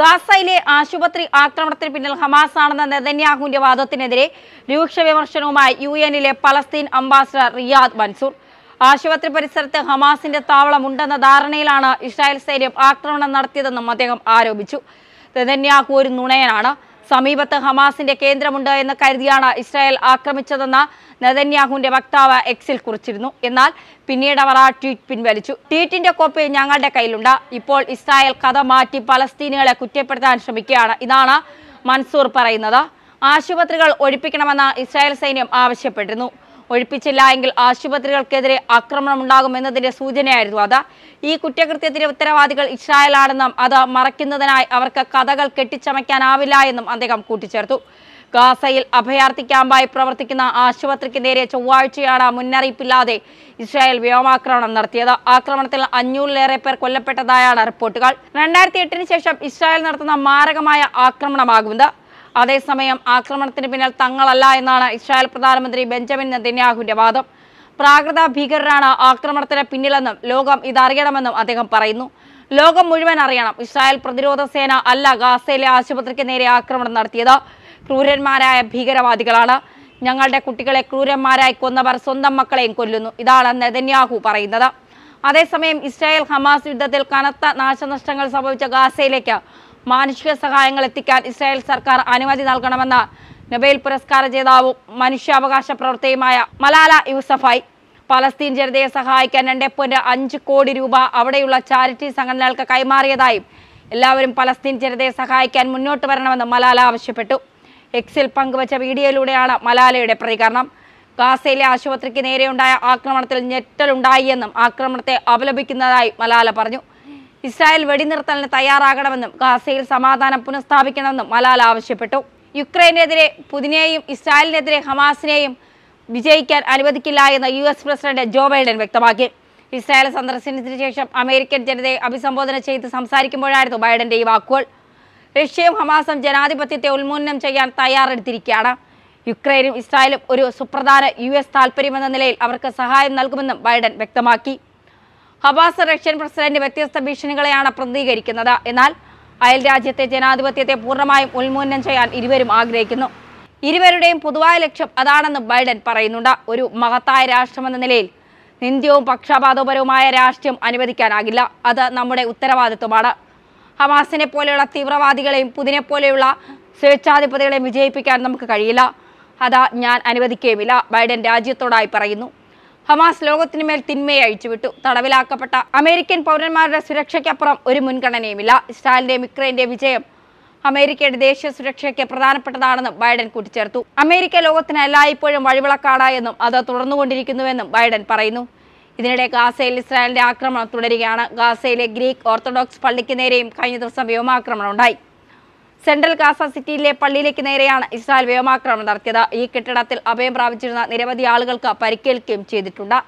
ഗാസയിലെ ആശുപത്രി ആക്രമണത്തിന് പിന്നിൽ ഹമാസ് ആണെന്ന നെതന്യാഹുവിന്റെ വാദത്തിനെതിരെ രൂക്ഷ വിമർശനവുമായി യു എനിലെ പലസ്തീൻ അംബാസിഡർ റിയാദ് മൻസൂർ ആശുപത്രി പരിസരത്ത് ഹമാസിന്റെ താവളമുണ്ടെന്ന ധാരണയിലാണ് ഇസ്രായേൽ സൈന്യം ആക്രമണം നടത്തിയതെന്നും അദ്ദേഹം ആരോപിച്ചു നെതന്യാഹു ഒരു നുണയനാണ് സമീപത്ത് ഹമാസിന്റെ കേന്ദ്രമുണ്ട് എന്ന് കരുതിയാണ് ഇസ്രായേൽ ആക്രമിച്ചതെന്ന് നെതന്യാഹുവിന്റെ വക്താവ് എക്സിൽ കുറിച്ചിരുന്നു എന്നാൽ പിന്നീട് അവർ ആ ട്വീറ്റ് പിൻവലിച്ചു ട്വീറ്റിന്റെ കോപ്പി ഞങ്ങളുടെ കയ്യിലുണ്ട് ഇപ്പോൾ ഇസ്രായേൽ കഥ മാറ്റി പലസ്തീനുകളെ കുറ്റപ്പെടുത്താൻ ശ്രമിക്കുകയാണ് ഇതാണ് മൻസൂർ പറയുന്നത് ആശുപത്രികൾ ഒഴിപ്പിക്കണമെന്ന് ഇസ്രായേൽ സൈന്യം ആവശ്യപ്പെട്ടിരുന്നു ഒഴിപ്പിച്ചില്ല എങ്കിൽ ആശുപത്രികൾക്കെതിരെ ഉണ്ടാകുമെന്നതിന്റെ സൂചനയായിരുന്നു അത് ഈ കുറ്റകൃത്യത്തിന്റെ ഉത്തരവാദികൾ ഇസ്രായേലാണെന്നും അത് മറയ്ക്കുന്നതിനായി അവർക്ക് കഥകൾ കെട്ടിച്ചമയ്ക്കാനാവില്ല എന്നും അദ്ദേഹം കൂട്ടിച്ചേർത്തു ഗാസയിൽ അഭയാർത്ഥി ക്യാമ്പായി പ്രവർത്തിക്കുന്ന ആശുപത്രിക്ക് നേരെ ചൊവ്വാഴ്ചയാണ് മുന്നറിയിപ്പില്ലാതെ ഇസ്രായേൽ വ്യോമാക്രമണം നടത്തിയത് ആക്രമണത്തിൽ അഞ്ഞൂറിലേറെ പേർ കൊല്ലപ്പെട്ടതായാണ് റിപ്പോർട്ടുകൾ രണ്ടായിരത്തി എട്ടിന് ശേഷം ഇസ്രായേൽ നടത്തുന്ന മാരകമായ ആക്രമണമാകുന്നത് അതേസമയം ആക്രമണത്തിന് പിന്നിൽ തങ്ങളല്ല എന്നാണ് ഇസ്രായേൽ പ്രധാനമന്ത്രി ബെഞ്ചമിൻ നെതന്യാഹുവിന്റെ വാദം പ്രാകൃത ഭീകരരാണ് ആക്രമണത്തിന് പിന്നിലെന്നും ലോകം ഇതറിയണമെന്നും അദ്ദേഹം പറയുന്നു ലോകം മുഴുവൻ അറിയണം ഇസ്രായേൽ പ്രതിരോധ സേന അല്ല ഗാസയിലെ ആശുപത്രിക്ക് നേരെ ആക്രമണം നടത്തിയത് ക്രൂരന്മാരായ ഭീകരവാദികളാണ് ഞങ്ങളുടെ കുട്ടികളെ ക്രൂരന്മാരായി കൊന്നവർ സ്വന്തം മക്കളെയും കൊല്ലുന്നു ഇതാണ് നെതന്യാഹു പറയുന്നത് അതേസമയം ഇസ്രായേൽ ഹമാസ് യുദ്ധത്തിൽ കനത്ത നാശനഷ്ടങ്ങൾ സംഭവിച്ച ഗാസയിലേക്ക് മാനുഷിക സഹായങ്ങൾ എത്തിക്കാൻ ഇസ്രായേൽ സർക്കാർ അനുമതി നൽകണമെന്ന് നൊബേൽ പുരസ്കാര ജേതാവും മനുഷ്യാവകാശ പ്രവർത്തകയുമായ മലാല യൂസഫായി പലസ്തീൻ ജനതയെ സഹായിക്കാൻ രണ്ടേ പോയിന്റ് അഞ്ച് കോടി രൂപ അവിടെയുള്ള ചാരിറ്റി സംഘടനകൾക്ക് കൈമാറിയതായും എല്ലാവരും പലസ്തീൻ ജനതയെ സഹായിക്കാൻ മുന്നോട്ട് വരണമെന്ന് മലാല ആവശ്യപ്പെട്ടു എക്സിൽ പങ്കുവച്ച വീഡിയോയിലൂടെയാണ് മലാലയുടെ പ്രതികരണം ഗാസയിലെ ആശുപത്രിക്ക് നേരെയുണ്ടായ ആക്രമണത്തിൽ ഞെട്ടലുണ്ടായി എന്നും ആക്രമണത്തെ അപലപിക്കുന്നതായി മലാല പറഞ്ഞു ഇസ്രായേൽ വെടിനിർത്തലിന് തയ്യാറാകണമെന്നും ഗാസയിൽ സമാധാനം പുനഃസ്ഥാപിക്കണമെന്നും മലാൽ ആവശ്യപ്പെട്ടു യുക്രൈനെതിരെ പുതിനെയും ഇസ്രായേലിനെതിരെ ഹമാസിനെയും വിജയിക്കാൻ അനുവദിക്കില്ല എന്ന് U S president Joe Biden വ്യക്തമാക്കി ഇസ്രായേൽ സന്ദർശനത്തിന് ശേഷം അമേരിക്കൻ ജനതയെ അഭിസംബോധന ചെയ്ത് സംസാരിക്കുമ്പോഴായിരുന്നു ബൈഡന്റെ ഈ വാക്കുകൾ റഷ്യയും ഹമാസും ജനാധിപത്യത്തെ ഉന്മൂലനം ചെയ്യാൻ തയ്യാറെടുത്തിരിക്കുകയാണ് യുക്രൈനും ഇസ്രായേലും ഒരു സുപ്രധാന യു എസ് താൽപ്പര്യമെന്ന നിലയിൽ അവർക്ക് സഹായം നൽകുമെന്നും ബൈഡൻ വ്യക്തമാക്കി ഹബാസ് റഷ്യൻ പ്രസിഡന്റ് വ്യത്യസ്ത ഭീഷണികളെയാണ് പ്രതികരിക്കുന്നത് എന്നാൽ അയൽ രാജ്യത്തെ ജനാധിപത്യത്തെ പൂർണ്ണമായും ഉന്മൂലനം ചെയ്യാൻ ഇരുവരും ആഗ്രഹിക്കുന്നു ഇരുവരുടെയും പൊതുവായ ലക്ഷ്യം അതാണെന്ന് ബൈഡൻ പറയുന്നുണ്ട് ഒരു മഹത്തായ രാഷ്ട്രമെന്ന നിലയിൽ നിന്ദ്യവും പക്ഷപാതപരവുമായ രാഷ്ട്രീയം അനുവദിക്കാനാകില്ല അത് നമ്മുടെ ഉത്തരവാദിത്വമാണ് ഹമാസിനെ പോലെയുള്ള തീവ്രവാദികളെയും പുതിനെ പോലെയുള്ള സ്വേച്ഛാധിപതികളെയും വിജയിപ്പിക്കാൻ നമുക്ക് കഴിയില്ല അതാ ഞാൻ അനുവദിക്കുകയുമില്ല ബൈഡൻ രാജ്യത്തോടായി പറയുന്നു ഹമാസ് ലോകത്തിനു മേൽ തിന്മയെ അഴിച്ചുവിട്ടു തടവിലാക്കപ്പെട്ട അമേരിക്കൻ പൗരന്മാരുടെ സുരക്ഷയ്ക്കപ്പുറം ഒരു മുൻഗണനയുമില്ല ഇസ്രായേലിന്റെയും യുക്രൈന്റെയും വിജയം അമേരിക്കയുടെ ദേശീയ സുരക്ഷയ്ക്ക് പ്രധാനപ്പെട്ടതാണെന്നും ബൈഡൻ കൂട്ടിച്ചേർത്തു അമേരിക്ക ലോകത്തിന് എല്ലായ്പ്പോഴും വഴിവിളക്കാടായെന്നും അത് തുടർന്നുകൊണ്ടിരിക്കുന്നുവെന്നും ബൈഡൻ പറയുന്നു ഇതിനിടെ ഗാസയിൽ ഇസ്രായേലിന്റെ ആക്രമണം തുടരുകയാണ് ഗാസയിലെ ഗ്രീക്ക് ഓർത്തഡോക്സ് പള്ളിക്ക് നേരെയും കഴിഞ്ഞ ദിവസം വ്യോമാക്രമണം ഉണ്ടായി സെൻട്രൽ ഗാസ സിറ്റിയിലെ പള്ളിയിലേക്ക് നേരെയാണ് ഇസ്രായേൽ വ്യോമാക്രമണം നടത്തിയത് ഈ കെട്ടിടത്തിൽ അഭയം പ്രാപിച്ചിരുന്ന നിരവധി ആളുകൾക്ക് പരിക്കേൽക്കുകയും ചെയ്തിട്ടുണ്ട്